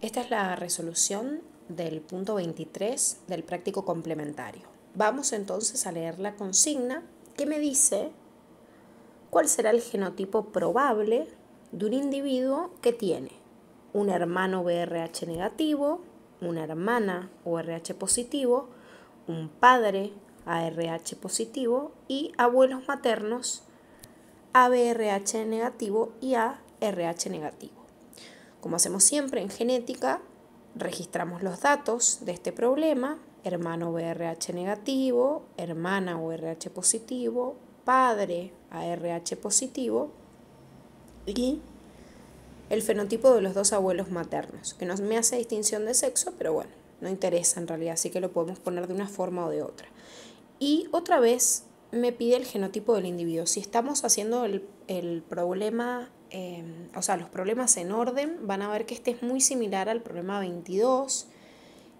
Esta es la resolución del punto 23 del práctico complementario. Vamos entonces a leer la consigna que me dice cuál será el genotipo probable de un individuo que tiene un hermano BRH negativo, una hermana ORH positivo, un padre ARH positivo y abuelos maternos ABRH negativo y ARH negativo. Como hacemos siempre en genética, registramos los datos de este problema, hermano VRH negativo, hermana VRH positivo, padre ARH positivo y el fenotipo de los dos abuelos maternos, que no me hace distinción de sexo, pero bueno, no interesa en realidad, así que lo podemos poner de una forma o de otra. Y otra vez me pide el genotipo del individuo. Si estamos haciendo el, el problema Em, o sea, los problemas en orden, van a ver que este es muy similar al problema 22,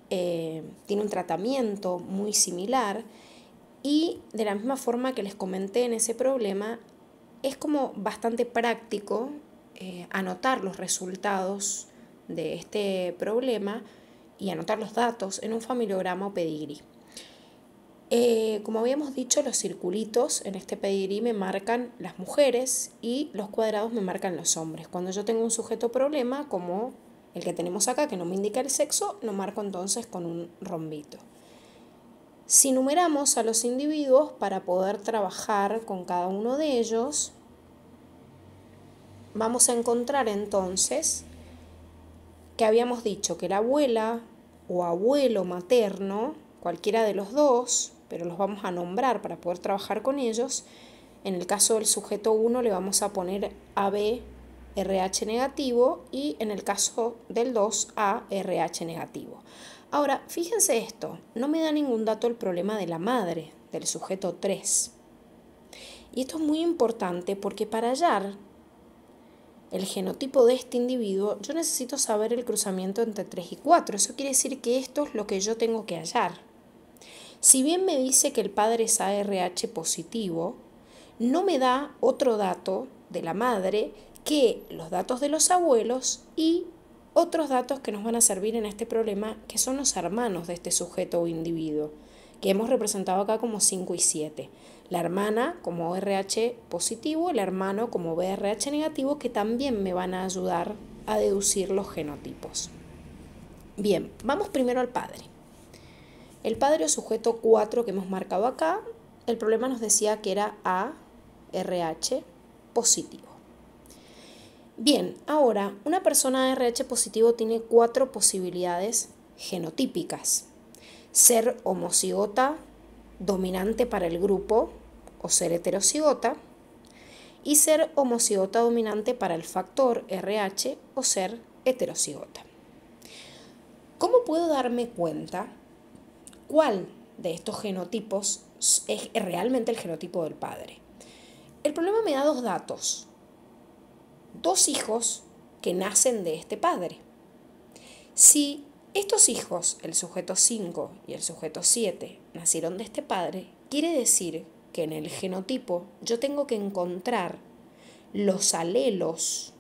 em, tiene un tratamiento muy similar y de la misma forma que les comenté en ese problema, es como bastante práctico eh, anotar los resultados de este problema y anotar los datos en un familiograma o pedigrí. Eh, como habíamos dicho, los circulitos en este pedigrí me marcan las mujeres y los cuadrados me marcan los hombres. Cuando yo tengo un sujeto problema, como el que tenemos acá, que no me indica el sexo, lo marco entonces con un rombito. Si numeramos a los individuos para poder trabajar con cada uno de ellos, vamos a encontrar entonces que habíamos dicho que la abuela o abuelo materno, cualquiera de los dos, pero los vamos a nombrar para poder trabajar con ellos. En el caso del sujeto 1 le vamos a poner AB RH negativo y en el caso del 2 ARH negativo. Ahora, fíjense esto, no me da ningún dato el problema de la madre del sujeto 3. Y esto es muy importante porque para hallar el genotipo de este individuo, yo necesito saber el cruzamiento entre 3 y 4. Eso quiere decir que esto es lo que yo tengo que hallar. Si bien me dice que el padre es ARH positivo, no me da otro dato de la madre que los datos de los abuelos y otros datos que nos van a servir en este problema, que son los hermanos de este sujeto o individuo, que hemos representado acá como 5 y 7. La hermana como RH positivo, el hermano como BRH negativo, que también me van a ayudar a deducir los genotipos. Bien, vamos primero al padre. El padre o sujeto 4 que hemos marcado acá, el problema nos decía que era ARH positivo. Bien, ahora, una persona ARH positivo tiene cuatro posibilidades genotípicas. Ser homocigota, dominante para el grupo, o ser heterocigota, y ser homocigota dominante para el factor RH o ser heterocigota. ¿Cómo puedo darme cuenta cuál de estos genotipos es realmente el genotipo del padre. El problema me da dos datos. Dos hijos que nacen de este padre. Si estos hijos, el sujeto 5 y el sujeto 7, nacieron de este padre, quiere decir que en el genotipo yo tengo que encontrar los alelos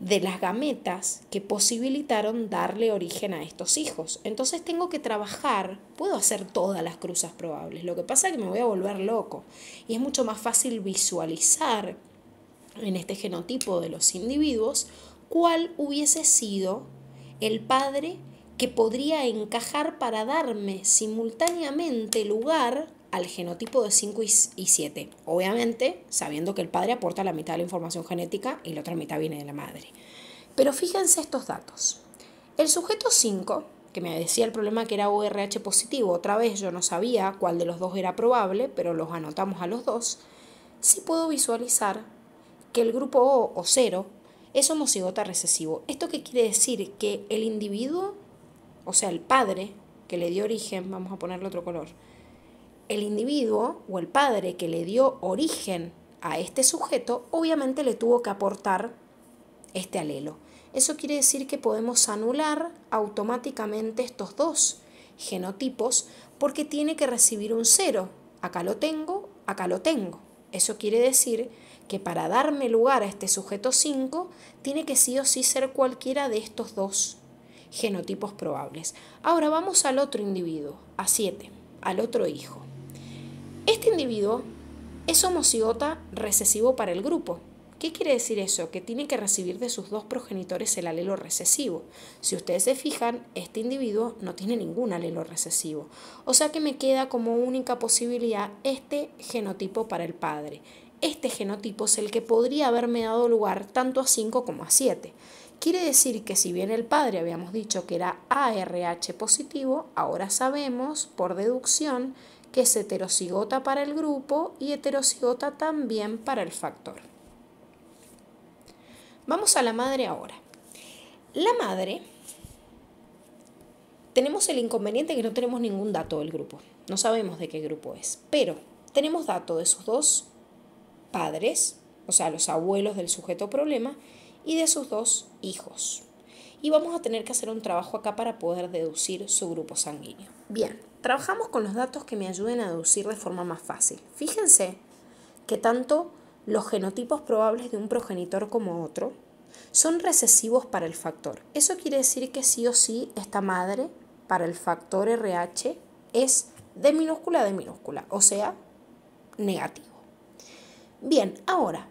de las gametas que posibilitaron darle origen a estos hijos. Entonces tengo que trabajar, puedo hacer todas las cruzas probables, lo que pasa es que me voy a volver loco y es mucho más fácil visualizar en este genotipo de los individuos cuál hubiese sido el padre que podría encajar para darme simultáneamente lugar al genotipo de 5 y 7, obviamente sabiendo que el padre aporta la mitad de la información genética y la otra mitad viene de la madre. Pero fíjense estos datos. El sujeto 5, que me decía el problema que era ORH positivo, otra vez yo no sabía cuál de los dos era probable, pero los anotamos a los dos, sí puedo visualizar que el grupo O o 0 es homocigota recesivo. ¿Esto qué quiere decir? Que el individuo, o sea, el padre que le dio origen, vamos a ponerle otro color, el individuo o el padre que le dio origen a este sujeto, obviamente le tuvo que aportar este alelo. Eso quiere decir que podemos anular automáticamente estos dos genotipos porque tiene que recibir un cero. Acá lo tengo, acá lo tengo. Eso quiere decir que para darme lugar a este sujeto 5 tiene que sí o sí ser cualquiera de estos dos genotipos probables. Ahora vamos al otro individuo, a 7, al otro hijo. Este individuo es homocigota recesivo para el grupo. ¿Qué quiere decir eso? Que tiene que recibir de sus dos progenitores el alelo recesivo. Si ustedes se fijan, este individuo no tiene ningún alelo recesivo. O sea que me queda como única posibilidad este genotipo para el padre. Este genotipo es el que podría haberme dado lugar tanto a 5 como a 7. Quiere decir que si bien el padre habíamos dicho que era ARH positivo, ahora sabemos por deducción que es heterocigota para el grupo y heterocigota también para el factor. Vamos a la madre ahora. La madre, tenemos el inconveniente que no tenemos ningún dato del grupo, no sabemos de qué grupo es, pero tenemos dato de sus dos padres, o sea, los abuelos del sujeto problema, y de sus dos hijos y vamos a tener que hacer un trabajo acá para poder deducir su grupo sanguíneo. Bien, trabajamos con los datos que me ayuden a deducir de forma más fácil. Fíjense que tanto los genotipos probables de un progenitor como otro son recesivos para el factor. Eso quiere decir que sí o sí esta madre para el factor RH es de minúscula a de minúscula, o sea, negativo. Bien, ahora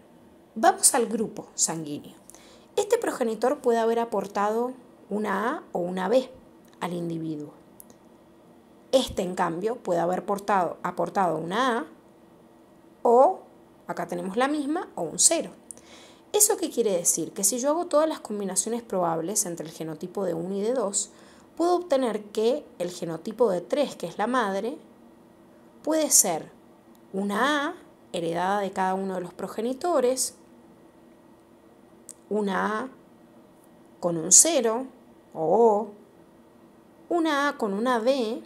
vamos al grupo sanguíneo. Este progenitor puede haber aportado una A o una B al individuo. Este, en cambio, puede haber aportado una A o, acá tenemos la misma, o un cero. ¿Eso qué quiere decir? Que si yo hago todas las combinaciones probables entre el genotipo de 1 y de 2, puedo obtener que el genotipo de 3, que es la madre, puede ser una A heredada de cada uno de los progenitores, una A con un 0 o una A con una B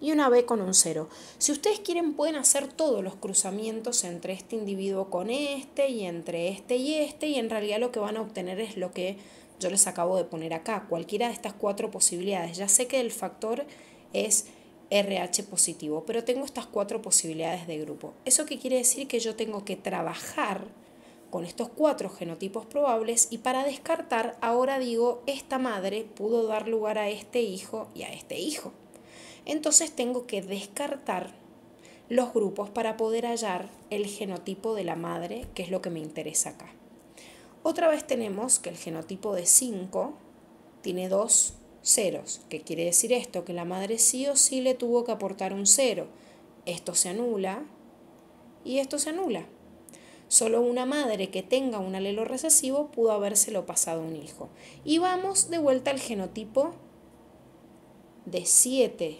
y una B con un 0. Si ustedes quieren pueden hacer todos los cruzamientos entre este individuo con este y entre este y este y en realidad lo que van a obtener es lo que yo les acabo de poner acá, cualquiera de estas cuatro posibilidades. Ya sé que el factor es RH positivo, pero tengo estas cuatro posibilidades de grupo. ¿Eso qué quiere decir? Que yo tengo que trabajar con estos cuatro genotipos probables y para descartar ahora digo, esta madre pudo dar lugar a este hijo y a este hijo. Entonces tengo que descartar los grupos para poder hallar el genotipo de la madre, que es lo que me interesa acá. Otra vez tenemos que el genotipo de 5 tiene dos ceros. ¿Qué quiere decir esto? Que la madre sí o sí le tuvo que aportar un cero. Esto se anula y esto se anula. Solo una madre que tenga un alelo recesivo pudo habérselo pasado a un hijo. Y vamos de vuelta al genotipo de 7.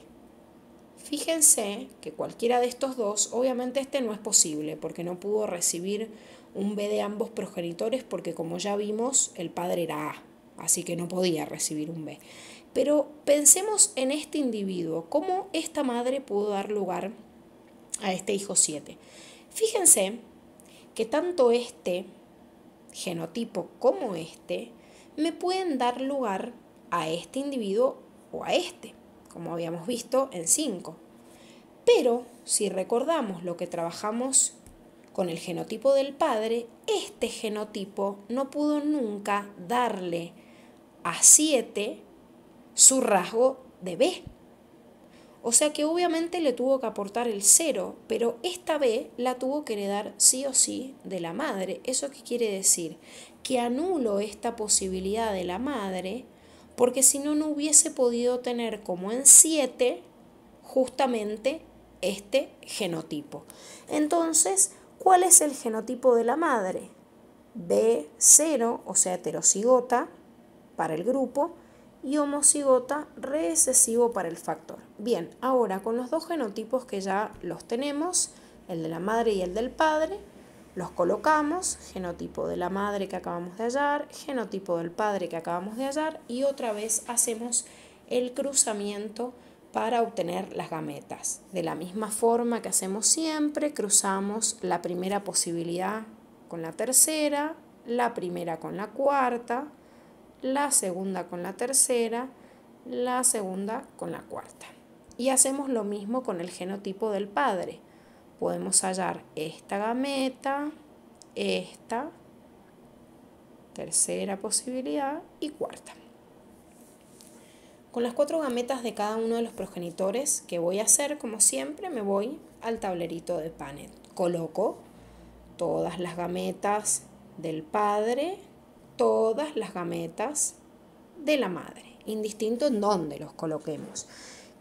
Fíjense que cualquiera de estos dos, obviamente este no es posible porque no pudo recibir un B de ambos progenitores porque como ya vimos, el padre era A así que no podía recibir un B. Pero pensemos en este individuo, cómo esta madre pudo dar lugar a este hijo 7. Fíjense que tanto este genotipo como este me pueden dar lugar a este individuo o a este, como habíamos visto en 5. Pero si recordamos lo que trabajamos con el genotipo del padre, este genotipo no pudo nunca darle a 7 su rasgo de B. O sea que obviamente le tuvo que aportar el 0, pero esta B la tuvo que heredar sí o sí de la madre. ¿Eso qué quiere decir? Que anulo esta posibilidad de la madre porque si no, no hubiese podido tener como en 7 justamente este genotipo. Entonces, ¿cuál es el genotipo de la madre? B0, o sea, heterocigota, para el grupo y homocigota recesivo para el factor. Bien, ahora con los dos genotipos que ya los tenemos, el de la madre y el del padre, los colocamos, genotipo de la madre que acabamos de hallar, genotipo del padre que acabamos de hallar y otra vez hacemos el cruzamiento para obtener las gametas. De la misma forma que hacemos siempre, cruzamos la primera posibilidad con la tercera, la primera con la cuarta, la segunda con la tercera, la segunda con la cuarta. Y hacemos lo mismo con el genotipo del padre. Podemos hallar esta gameta, esta, tercera posibilidad y cuarta. Con las cuatro gametas de cada uno de los progenitores que voy a hacer, como siempre, me voy al tablerito de Panet. Coloco todas las gametas del padre todas las gametas de la madre, indistinto en dónde los coloquemos.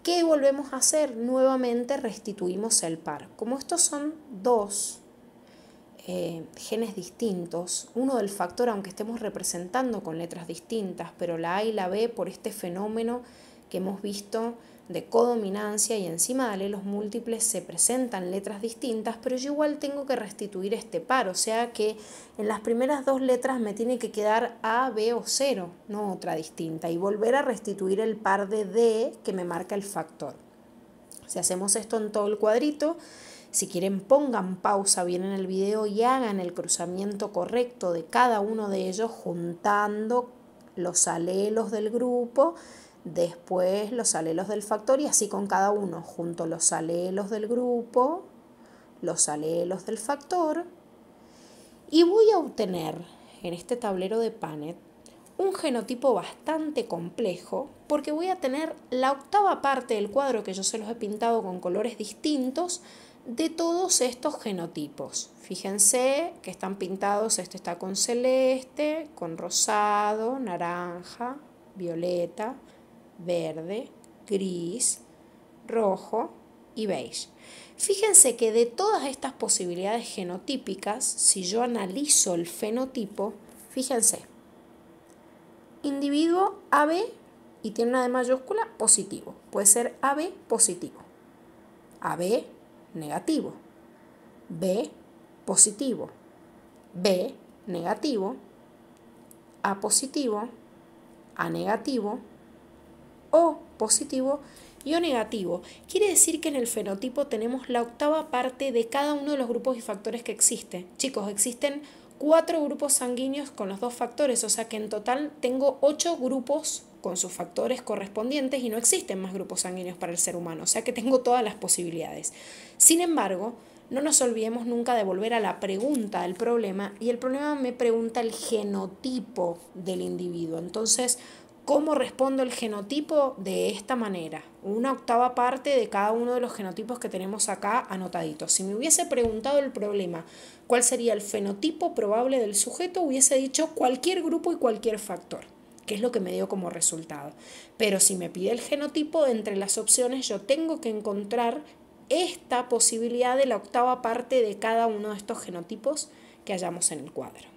¿Qué volvemos a hacer? Nuevamente restituimos el par. Como estos son dos eh, genes distintos, uno del factor, aunque estemos representando con letras distintas, pero la A y la B por este fenómeno que hemos visto de codominancia y encima de alelos múltiples se presentan letras distintas, pero yo igual tengo que restituir este par, o sea que en las primeras dos letras me tiene que quedar A, B o 0, no otra distinta, y volver a restituir el par de D que me marca el factor. Si hacemos esto en todo el cuadrito, si quieren pongan pausa bien en el video y hagan el cruzamiento correcto de cada uno de ellos juntando los alelos del grupo después los alelos del factor y así con cada uno, junto los alelos del grupo, los alelos del factor, y voy a obtener en este tablero de Panet un genotipo bastante complejo porque voy a tener la octava parte del cuadro que yo se los he pintado con colores distintos de todos estos genotipos. Fíjense que están pintados, este está con celeste, con rosado, naranja, violeta, verde, gris, rojo y beige. Fíjense que de todas estas posibilidades genotípicas, si yo analizo el fenotipo, fíjense, individuo AB y tiene una de mayúscula positivo, puede ser AB positivo, AB negativo, B positivo, B negativo, A positivo, A negativo, o positivo y o negativo. Quiere decir que en el fenotipo tenemos la octava parte de cada uno de los grupos y factores que existen. Chicos, existen cuatro grupos sanguíneos con los dos factores, o sea que en total tengo ocho grupos con sus factores correspondientes y no existen más grupos sanguíneos para el ser humano, o sea que tengo todas las posibilidades. Sin embargo, no nos olvidemos nunca de volver a la pregunta del problema y el problema me pregunta el genotipo del individuo. Entonces, cómo respondo el genotipo de esta manera. Una octava parte de cada uno de los genotipos que tenemos acá anotaditos. Si me hubiese preguntado el problema, cuál sería el fenotipo probable del sujeto, hubiese dicho cualquier grupo y cualquier factor que es lo que me dio como resultado. Pero si me pide el genotipo, entre las opciones yo tengo que encontrar esta posibilidad de la octava parte de cada uno de estos genotipos que hallamos en el cuadro.